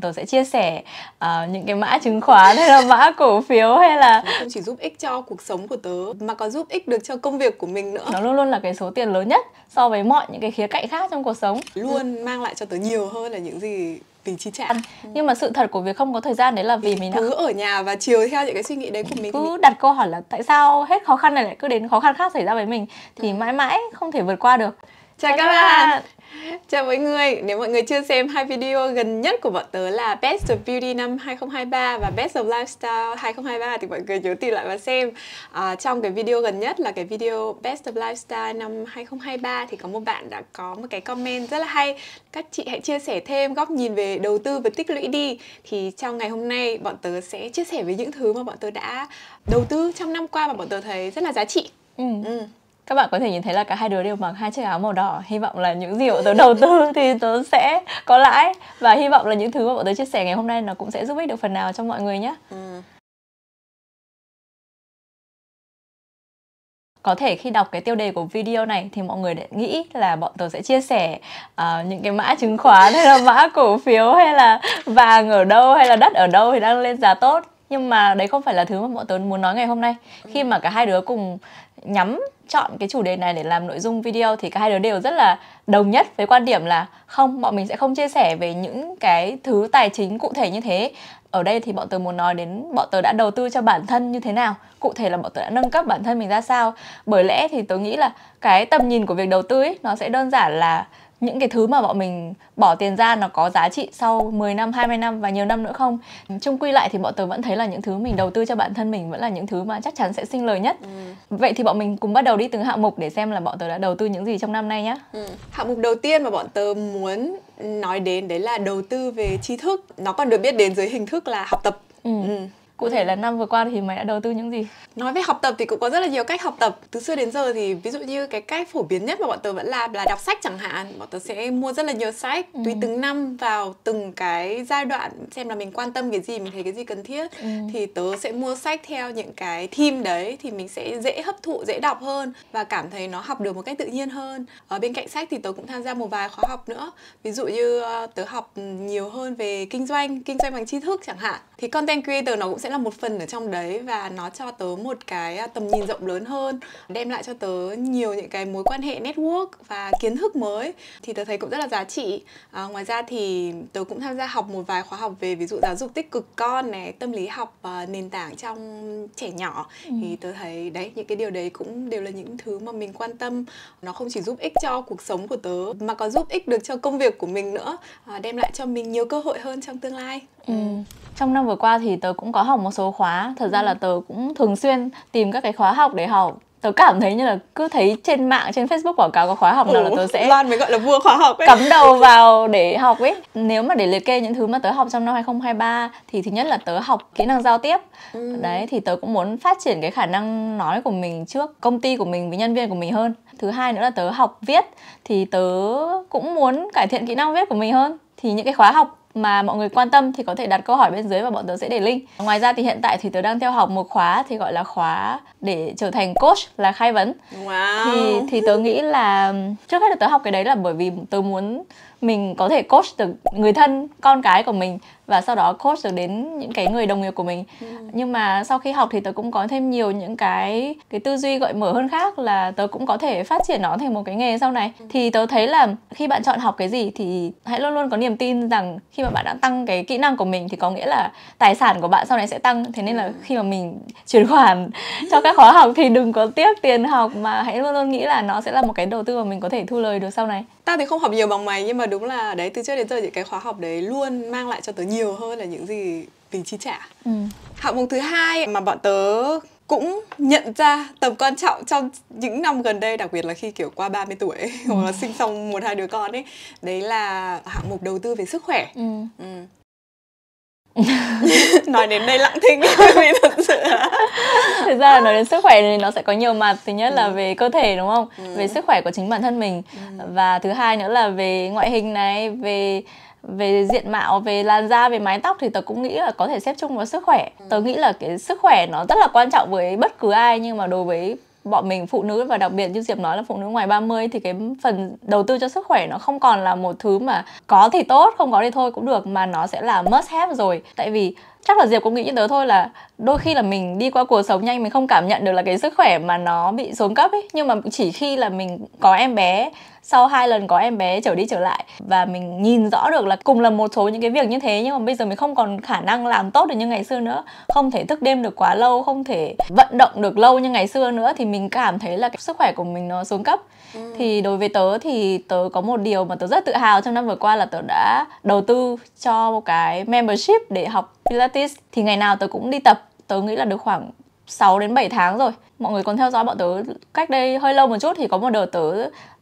tôi sẽ chia sẻ uh, những cái mã chứng khoán hay là mã cổ phiếu hay là không chỉ giúp ích cho cuộc sống của tớ mà còn giúp ích được cho công việc của mình nữa. Nó luôn luôn là cái số tiền lớn nhất so với mọi những cái khía cạnh khác trong cuộc sống. Luôn ừ. mang lại cho tớ nhiều hơn là những gì mình chi trả. Ừ. Nhưng mà sự thật của việc không có thời gian đấy là vì mình cứ đã... ở nhà và chiều theo những cái suy nghĩ đấy của mình. Cứ đặt câu hỏi là tại sao hết khó khăn này lại cứ đến khó khăn khác xảy ra với mình thì ừ. mãi mãi không thể vượt qua được. Chào, Chào các bạn. bạn. Chào mọi người, nếu mọi người chưa xem hai video gần nhất của bọn tớ là Best of Beauty năm 2023 và Best of Lifestyle 2023 thì mọi người nhớ tìm lại và xem. À, trong cái video gần nhất là cái video Best of Lifestyle năm 2023 thì có một bạn đã có một cái comment rất là hay. Các chị hãy chia sẻ thêm góc nhìn về đầu tư và tích lũy đi. Thì trong ngày hôm nay bọn tớ sẽ chia sẻ về những thứ mà bọn tớ đã đầu tư trong năm qua và bọn tớ thấy rất là giá trị. Ừ. ừ các bạn có thể nhìn thấy là cả hai đứa đều mặc hai chiếc áo màu đỏ hy vọng là những gì bọn tớ đầu tư thì tớ sẽ có lãi và hy vọng là những thứ mà bọn tớ chia sẻ ngày hôm nay nó cũng sẽ giúp ích được phần nào cho mọi người nhé ừ. có thể khi đọc cái tiêu đề của video này thì mọi người đã nghĩ là bọn tôi sẽ chia sẻ uh, những cái mã chứng khoán hay là mã cổ phiếu hay là vàng ở đâu hay là đất ở đâu thì đang lên giá tốt nhưng mà đấy không phải là thứ mà bọn tớ muốn nói ngày hôm nay khi mà cả hai đứa cùng nhắm chọn cái chủ đề này để làm nội dung video thì cả hai đứa đều rất là đồng nhất với quan điểm là không bọn mình sẽ không chia sẻ về những cái thứ tài chính cụ thể như thế ở đây thì bọn tớ muốn nói đến bọn tớ đã đầu tư cho bản thân như thế nào cụ thể là bọn tớ đã nâng cấp bản thân mình ra sao bởi lẽ thì tớ nghĩ là cái tầm nhìn của việc đầu tư ấy nó sẽ đơn giản là những cái thứ mà bọn mình bỏ tiền ra nó có giá trị sau 10 năm, 20 năm và nhiều năm nữa không? Chung quy lại thì bọn tớ vẫn thấy là những thứ mình đầu tư cho bản thân mình vẫn là những thứ mà chắc chắn sẽ sinh lời nhất. Ừ. Vậy thì bọn mình cùng bắt đầu đi từng hạng mục để xem là bọn tớ đã đầu tư những gì trong năm nay nhé. Ừ. Hạng mục đầu tiên mà bọn tớ muốn nói đến đấy là đầu tư về tri thức. Nó còn được biết đến dưới hình thức là học tập. Ừ. Ừ cụ thể là năm vừa qua thì mày đã đầu tư những gì nói về học tập thì cũng có rất là nhiều cách học tập từ xưa đến giờ thì ví dụ như cái cách phổ biến nhất mà bọn tớ vẫn làm là đọc sách chẳng hạn bọn tớ sẽ mua rất là nhiều sách ừ. tùy từng năm vào từng cái giai đoạn xem là mình quan tâm cái gì mình thấy cái gì cần thiết ừ. thì tớ sẽ mua sách theo những cái theme đấy thì mình sẽ dễ hấp thụ dễ đọc hơn và cảm thấy nó học được một cách tự nhiên hơn ở bên cạnh sách thì tớ cũng tham gia một vài khóa học nữa ví dụ như ờ, tớ học nhiều hơn về kinh doanh kinh doanh bằng tri thức chẳng hạn thì content creator nó cũng sẽ là một phần ở trong đấy và nó cho tớ một cái à, tầm nhìn rộng lớn hơn đem lại cho tớ nhiều những cái mối quan hệ network và kiến thức mới thì tớ thấy cũng rất là giá trị à, ngoài ra thì tớ cũng tham gia học một vài khóa học về ví dụ giáo dục tích cực con này tâm lý học và nền tảng trong trẻ nhỏ ừ. thì tớ thấy đấy những cái điều đấy cũng đều là những thứ mà mình quan tâm nó không chỉ giúp ích cho cuộc sống của tớ mà còn giúp ích được cho công việc của mình nữa à, đem lại cho mình nhiều cơ hội hơn trong tương lai Ừ. Ừ. Trong năm vừa qua thì tớ cũng có học một số khóa, thật ra ừ. là tớ cũng thường xuyên tìm các cái khóa học để học tớ cảm thấy như là cứ thấy trên mạng trên facebook quảng cáo có khóa học nào ừ, là tớ sẽ loan mới gọi là vua khóa học ấy. cắm đầu vào để học ấy nếu mà để liệt kê những thứ mà tớ học trong năm 2023 thì thứ nhất là tớ học kỹ năng giao tiếp ừ. đấy thì tớ cũng muốn phát triển cái khả năng nói của mình trước công ty của mình với nhân viên của mình hơn thứ hai nữa là tớ học viết thì tớ cũng muốn cải thiện kỹ năng viết của mình hơn thì những cái khóa học mà mọi người quan tâm thì có thể đặt câu hỏi bên dưới và bọn tớ sẽ để link. Ngoài ra thì hiện tại thì tớ đang theo học một khóa thì gọi là khóa để trở thành coach là khai vấn wow. thì thì tớ nghĩ là trước hết là tớ học cái đấy là bởi vì tớ muốn mình có thể coach được người thân con cái của mình và sau đó coach được đến những cái người đồng nghiệp của mình ừ. nhưng mà sau khi học thì tớ cũng có thêm nhiều những cái cái tư duy gợi mở hơn khác là tớ cũng có thể phát triển nó thành một cái nghề sau này ừ. thì tớ thấy là khi bạn chọn học cái gì thì hãy luôn luôn có niềm tin rằng khi mà bạn đã tăng cái kỹ năng của mình thì có nghĩa là tài sản của bạn sau này sẽ tăng thế nên là ừ. khi mà mình chuyển khoản cho các các khóa học thì đừng có tiếc tiền học mà hãy luôn luôn nghĩ là nó sẽ là một cái đầu tư mà mình có thể thu lời được sau này tao thì không học nhiều bằng mày nhưng mà đúng là đấy từ trước đến giờ những cái khóa học đấy luôn mang lại cho tớ nhiều hơn là những gì mình chi trả ừ. hạng mục thứ hai mà bọn tớ cũng nhận ra tầm quan trọng trong những năm gần đây đặc biệt là khi kiểu qua 30 tuổi ừ. hoặc là sinh xong một hai đứa con ấy đấy là hạng mục đầu tư về sức khỏe ừ. Ừ nói đến đây lặng thinh vì thật sự thực ra là nói đến sức khỏe thì nó sẽ có nhiều mặt thứ nhất ừ. là về cơ thể đúng không ừ. về sức khỏe của chính bản thân mình ừ. và thứ hai nữa là về ngoại hình này về về diện mạo về làn da về mái tóc thì tớ cũng nghĩ là có thể xếp chung vào sức khỏe ừ. tớ nghĩ là cái sức khỏe nó rất là quan trọng với bất cứ ai nhưng mà đối với bọn mình phụ nữ và đặc biệt như Diệp nói là phụ nữ ngoài 30 thì cái phần đầu tư cho sức khỏe nó không còn là một thứ mà có thì tốt, không có thì thôi cũng được mà nó sẽ là must have rồi. Tại vì chắc là Diệp cũng nghĩ như tớ thôi là đôi khi là mình đi qua cuộc sống nhanh mình không cảm nhận được là cái sức khỏe mà nó bị xuống cấp ấy nhưng mà chỉ khi là mình có em bé sau hai lần có em bé trở đi trở lại và mình nhìn rõ được là cùng là một số những cái việc như thế nhưng mà bây giờ mình không còn khả năng làm tốt được như ngày xưa nữa không thể thức đêm được quá lâu không thể vận động được lâu như ngày xưa nữa thì mình cảm thấy là sức khỏe của mình nó xuống cấp ừ. thì đối với tớ thì tớ có một điều mà tớ rất tự hào trong năm vừa qua là tớ đã đầu tư cho một cái membership để học Pilates thì ngày nào tớ cũng đi tập tớ nghĩ là được khoảng 6 đến 7 tháng rồi mọi người còn theo dõi bọn tớ cách đây hơi lâu một chút thì có một đợt tớ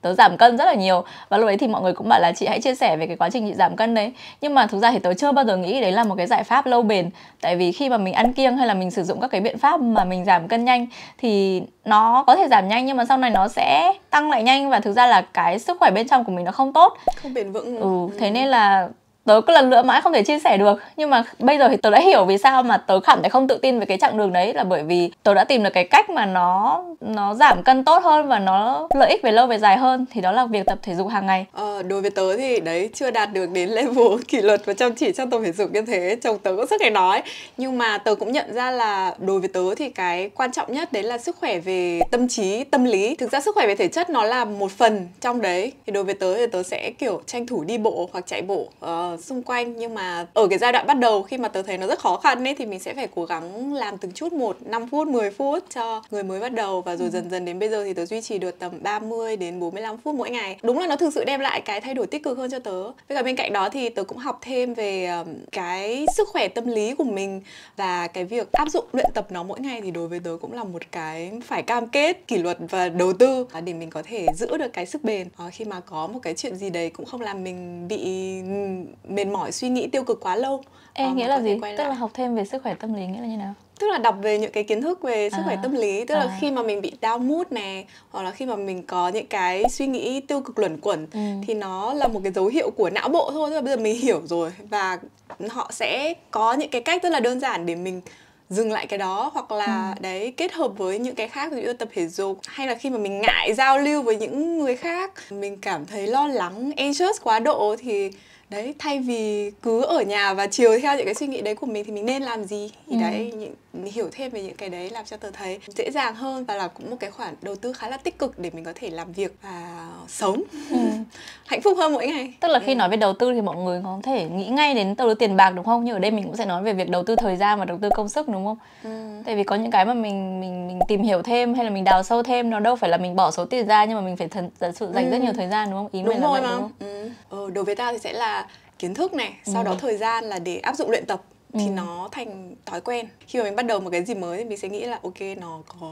tớ giảm cân rất là nhiều và lúc đấy thì mọi người cũng bảo là chị hãy chia sẻ về cái quá trình chị giảm cân đấy nhưng mà thực ra thì tớ chưa bao giờ nghĩ đấy là một cái giải pháp lâu bền tại vì khi mà mình ăn kiêng hay là mình sử dụng các cái biện pháp mà mình giảm cân nhanh thì nó có thể giảm nhanh nhưng mà sau này nó sẽ tăng lại nhanh và thực ra là cái sức khỏe bên trong của mình nó không tốt không bền vững ừ, thế ừ. nên là tớ cứ lần nữa mãi không thể chia sẻ được nhưng mà bây giờ thì tớ đã hiểu vì sao mà tớ cảm thấy không tự tin về cái chặng đường đấy là bởi vì tớ đã tìm được cái cách mà nó nó giảm cân tốt hơn và nó lợi ích về lâu về dài hơn thì đó là việc tập thể dục hàng ngày ờ, đối với tớ thì đấy chưa đạt được đến level kỷ luật và chăm chỉ trong tập thể dục như thế chồng tớ cũng rất hay nói nhưng mà tớ cũng nhận ra là đối với tớ thì cái quan trọng nhất đấy là sức khỏe về tâm trí tâm lý thực ra sức khỏe về thể chất nó là một phần trong đấy thì đối với tớ thì tớ sẽ kiểu tranh thủ đi bộ hoặc chạy bộ uh, xung quanh nhưng mà ở cái giai đoạn bắt đầu khi mà tớ thấy nó rất khó khăn ấy thì mình sẽ phải cố gắng làm từng chút một 5 phút 10 phút cho người mới bắt đầu và rồi ừ. dần dần đến bây giờ thì tớ duy trì được tầm 30 đến 45 phút mỗi ngày đúng là nó thực sự đem lại cái thay đổi tích cực hơn cho tớ với cả bên cạnh đó thì tớ cũng học thêm về cái sức khỏe tâm lý của mình và cái việc áp dụng luyện tập nó mỗi ngày thì đối với tớ cũng là một cái phải cam kết kỷ luật và đầu tư à, để mình có thể giữ được cái sức bền ờ, khi mà có một cái chuyện gì đấy cũng không làm mình bị mệt mỏi suy nghĩ tiêu cực quá lâu em um, ờ, nghĩa là gì tức lại. là học thêm về sức khỏe tâm lý nghĩa là như nào tức là đọc về những cái kiến thức về sức à. khỏe tâm lý tức à. là khi mà mình bị đau mút này hoặc là khi mà mình có những cái suy nghĩ tiêu cực luẩn quẩn ừ. thì nó là một cái dấu hiệu của não bộ thôi tức là bây giờ mình hiểu rồi và họ sẽ có những cái cách rất là đơn giản để mình dừng lại cái đó hoặc là ừ. đấy kết hợp với những cái khác ví dụ tập thể dục hay là khi mà mình ngại giao lưu với những người khác mình cảm thấy lo lắng anxious quá độ thì đấy thay vì cứ ở nhà và chiều theo những cái suy nghĩ đấy của mình thì mình nên làm gì thì ừ. đấy những hiểu thêm về những cái đấy làm cho tớ thấy dễ dàng hơn và là cũng một cái khoản đầu tư khá là tích cực để mình có thể làm việc và sống ừ. hạnh phúc hơn mỗi ngày tức là khi ừ. nói về đầu tư thì mọi người có thể nghĩ ngay đến đầu tư tiền bạc đúng không nhưng ở đây mình cũng sẽ nói về việc đầu tư thời gian và đầu tư công sức đúng không ừ. tại vì có những cái mà mình mình mình tìm hiểu thêm hay là mình đào sâu thêm nó đâu phải là mình bỏ số tiền ra nhưng mà mình phải thần sự dành ừ. rất nhiều thời gian đúng không ý đúng rồi là vậy, mà. đúng không ừ. ừ. đối với tao thì sẽ là kiến thức này sau ừ. đó thời gian là để áp dụng luyện tập thì ừ. nó thành thói quen khi mà mình bắt đầu một cái gì mới thì mình sẽ nghĩ là ok nó có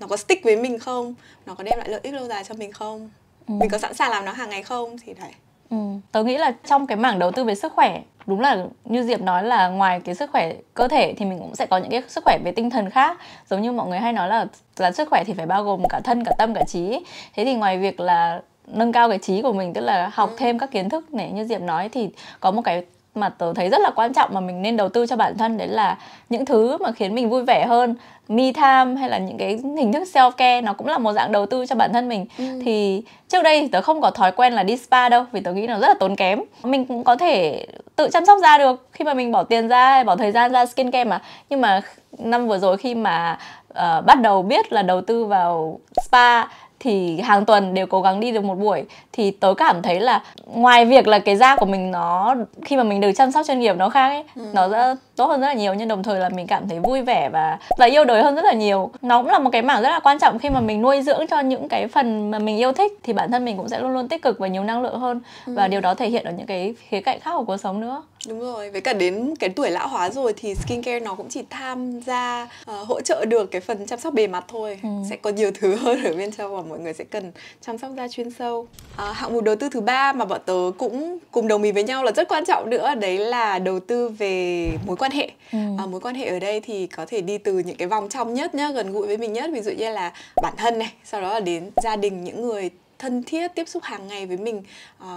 nó có stick với mình không nó có đem lại lợi ích lâu dài cho mình không ừ. mình có sẵn sàng làm nó hàng ngày không thì đấy ừ. tớ nghĩ là trong cái mảng đầu tư về sức khỏe đúng là như diệp nói là ngoài cái sức khỏe cơ thể thì mình cũng sẽ có những cái sức khỏe về tinh thần khác giống như mọi người hay nói là là sức khỏe thì phải bao gồm cả thân cả tâm cả trí thế thì ngoài việc là nâng cao cái trí của mình tức là học ừ. thêm các kiến thức này như diệp nói thì có một cái mà tớ thấy rất là quan trọng mà mình nên đầu tư cho bản thân đấy là những thứ mà khiến mình vui vẻ hơn me time hay là những cái hình thức self care nó cũng là một dạng đầu tư cho bản thân mình ừ. thì trước đây thì tớ không có thói quen là đi spa đâu vì tớ nghĩ nó rất là tốn kém mình cũng có thể tự chăm sóc da được khi mà mình bỏ tiền ra hay bỏ thời gian ra skin care mà nhưng mà năm vừa rồi khi mà uh, bắt đầu biết là đầu tư vào spa thì hàng tuần đều cố gắng đi được một buổi thì tớ cảm thấy là ngoài việc là cái da của mình nó khi mà mình được chăm sóc chuyên nghiệp nó khác ấy ừ. nó rất, tốt hơn rất là nhiều nhưng đồng thời là mình cảm thấy vui vẻ và và yêu đời hơn rất là nhiều nó cũng là một cái mảng rất là quan trọng khi mà mình nuôi dưỡng cho những cái phần mà mình yêu thích thì bản thân mình cũng sẽ luôn luôn tích cực và nhiều năng lượng hơn ừ. và điều đó thể hiện ở những cái khía cạnh khác của cuộc sống nữa Đúng rồi, với cả đến cái tuổi lão hóa rồi thì skincare nó cũng chỉ tham gia uh, hỗ trợ được cái phần chăm sóc bề mặt thôi. Ừ. Sẽ có nhiều thứ hơn ở bên trong và mọi người sẽ cần chăm sóc da chuyên sâu. Uh, hạng mục đầu tư thứ ba mà bọn tớ cũng cùng đồng ý với nhau là rất quan trọng nữa đấy là đầu tư về mối quan hệ. Ừ. Uh, mối quan hệ ở đây thì có thể đi từ những cái vòng trong nhất nhá, gần gũi với mình nhất, ví dụ như là bản thân này, sau đó là đến gia đình những người thân thiết tiếp xúc hàng ngày với mình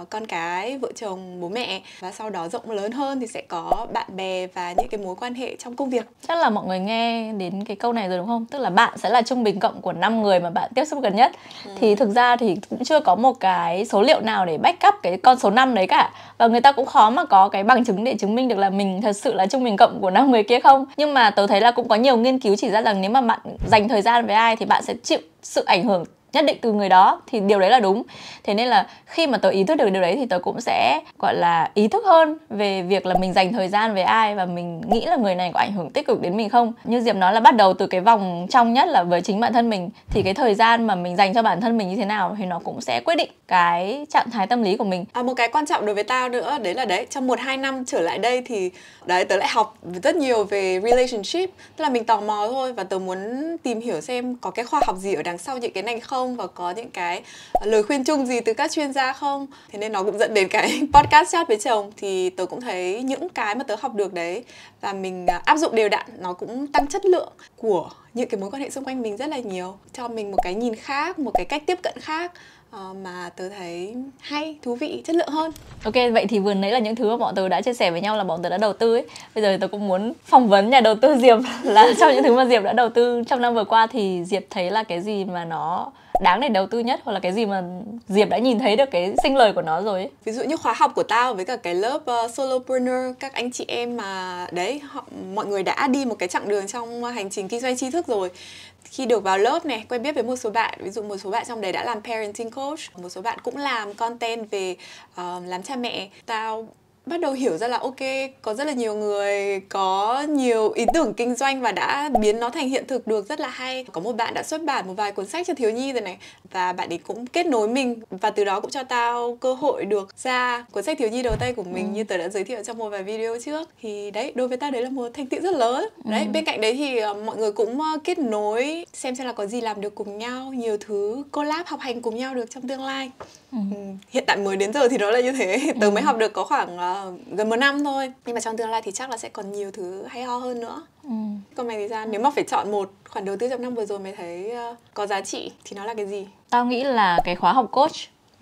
uh, con cái vợ chồng bố mẹ và sau đó rộng lớn hơn thì sẽ có bạn bè và những cái mối quan hệ trong công việc chắc là mọi người nghe đến cái câu này rồi đúng không tức là bạn sẽ là trung bình cộng của năm người mà bạn tiếp xúc gần nhất ừ. thì thực ra thì cũng chưa có một cái số liệu nào để back up cái con số năm đấy cả và người ta cũng khó mà có cái bằng chứng để chứng minh được là mình thật sự là trung bình cộng của năm người kia không nhưng mà tớ thấy là cũng có nhiều nghiên cứu chỉ ra rằng nếu mà bạn dành thời gian với ai thì bạn sẽ chịu sự ảnh hưởng nhất định từ người đó thì điều đấy là đúng thế nên là khi mà tớ ý thức được điều đấy thì tớ cũng sẽ gọi là ý thức hơn về việc là mình dành thời gian với ai và mình nghĩ là người này có ảnh hưởng tích cực đến mình không như diệp nói là bắt đầu từ cái vòng trong nhất là với chính bản thân mình thì cái thời gian mà mình dành cho bản thân mình như thế nào thì nó cũng sẽ quyết định cái trạng thái tâm lý của mình à, một cái quan trọng đối với tao nữa đấy là đấy trong một hai năm trở lại đây thì đấy tớ lại học rất nhiều về relationship tức là mình tò mò thôi và tớ muốn tìm hiểu xem có cái khoa học gì ở đằng sau những cái này không không và có những cái à, lời khuyên chung gì từ các chuyên gia không thế nên nó cũng dẫn đến cái podcast chat với chồng thì tớ cũng thấy những cái mà tớ học được đấy và mình à, áp dụng đều đặn nó cũng tăng chất lượng của những cái mối quan hệ xung quanh mình rất là nhiều cho mình một cái nhìn khác một cái cách tiếp cận khác ờ, mà tớ thấy hay thú vị chất lượng hơn ok vậy thì vừa nãy là những thứ mà bọn tớ đã chia sẻ với nhau là bọn tớ đã đầu tư ấy bây giờ tớ cũng muốn phỏng vấn nhà đầu tư diệp là trong những thứ mà diệp đã đầu tư trong năm vừa qua thì diệp thấy là cái gì mà nó đáng để đầu tư nhất hoặc là cái gì mà Diệp đã nhìn thấy được cái sinh lời của nó rồi ấy. Ví dụ như khóa học của tao với cả cái lớp uh, solopreneur các anh chị em mà đấy họ mọi người đã đi một cái chặng đường trong hành trình kinh doanh tri thức rồi khi được vào lớp này quen biết với một số bạn ví dụ một số bạn trong đấy đã làm parenting coach một số bạn cũng làm content về uh, làm cha mẹ tao bắt đầu hiểu ra là ok có rất là nhiều người có nhiều ý tưởng kinh doanh và đã biến nó thành hiện thực được rất là hay có một bạn đã xuất bản một vài cuốn sách cho thiếu nhi rồi này và bạn ấy cũng kết nối mình và từ đó cũng cho tao cơ hội được ra cuốn sách thiếu nhi đầu tay của mình ừ. như tớ đã giới thiệu trong một vài video trước thì đấy đối với tao đấy là một thành tựu rất lớn ừ. đấy bên cạnh đấy thì ờ, mọi người cũng ờ, kết nối xem xem là có gì làm được cùng nhau nhiều thứ collab học hành cùng nhau được trong tương lai ừ. ừ hiện tại mới đến giờ thì nó là như thế tớ ừ. mới học được có khoảng ờ, Ờ, gần một năm thôi nhưng mà trong tương lai thì chắc là sẽ còn nhiều thứ hay ho hơn nữa ừ. còn mày thì ra nếu mà phải chọn một khoản đầu tư trong năm vừa rồi mày thấy uh, có giá trị thì nó là cái gì tao nghĩ là cái khóa học coach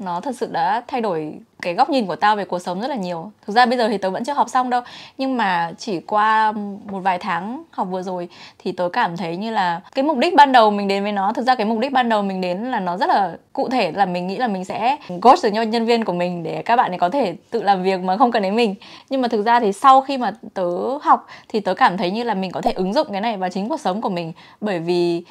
nó thật sự đã thay đổi cái góc nhìn của tao về cuộc sống rất là nhiều thực ra bây giờ thì tớ vẫn chưa học xong đâu nhưng mà chỉ qua một vài tháng học vừa rồi thì tớ cảm thấy như là cái mục đích ban đầu mình đến với nó thực ra cái mục đích ban đầu mình đến là nó rất là cụ thể là mình nghĩ là mình sẽ coach được nhân viên của mình để các bạn ấy có thể tự làm việc mà không cần đến mình nhưng mà thực ra thì sau khi mà tớ học thì tớ cảm thấy như là mình có thể ứng dụng cái này vào chính cuộc sống của mình bởi vì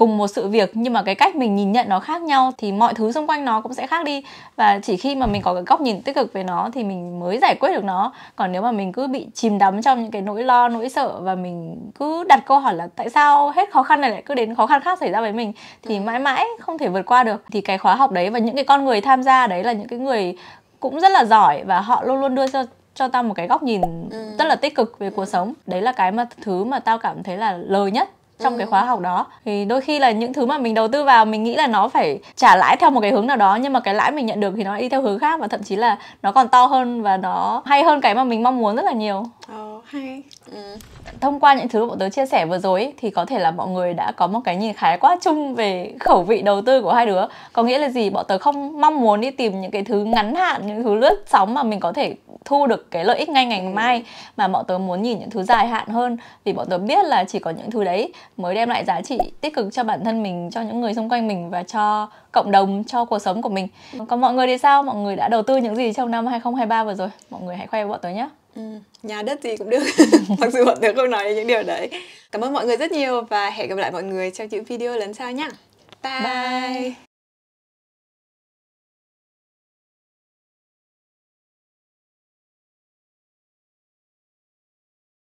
cùng một sự việc nhưng mà cái cách mình nhìn nhận nó khác nhau thì mọi thứ xung quanh nó cũng sẽ khác đi và chỉ khi mà mình có cái góc nhìn tích cực về nó thì mình mới giải quyết được nó còn nếu mà mình cứ bị chìm đắm trong những cái nỗi lo nỗi sợ và mình cứ đặt câu hỏi là tại sao hết khó khăn này lại cứ đến khó khăn khác xảy ra với mình thì mãi mãi không thể vượt qua được thì cái khóa học đấy và những cái con người tham gia đấy là những cái người cũng rất là giỏi và họ luôn luôn đưa cho cho tao một cái góc nhìn ừ. rất là tích cực về cuộc ừ. sống đấy là cái mà thứ mà tao cảm thấy là lời nhất trong ừ. cái khóa học đó thì đôi khi là những thứ mà mình đầu tư vào mình nghĩ là nó phải trả lãi theo một cái hướng nào đó nhưng mà cái lãi mình nhận được thì nó đi theo hướng khác và thậm chí là nó còn to hơn và nó hay hơn cái mà mình mong muốn rất là nhiều ừ hay ừ. thông qua những thứ bọn tớ chia sẻ vừa rồi thì có thể là mọi người đã có một cái nhìn khái quát chung về khẩu vị đầu tư của hai đứa có nghĩa là gì bọn tớ không mong muốn đi tìm những cái thứ ngắn hạn những thứ lướt sóng mà mình có thể thu được cái lợi ích ngay ngày ừ. mai mà bọn tớ muốn nhìn những thứ dài hạn hơn vì bọn tớ biết là chỉ có những thứ đấy mới đem lại giá trị tích cực cho bản thân mình cho những người xung quanh mình và cho cộng đồng cho cuộc sống của mình còn mọi người thì sao mọi người đã đầu tư những gì trong năm 2023 vừa rồi mọi người hãy khoe với bọn tớ nhé Ừ, nhà đất gì cũng được mặc dù bọn tớ không nói những điều đấy cảm ơn mọi người rất nhiều và hẹn gặp lại mọi người trong những video lần sau nhé bye, bye.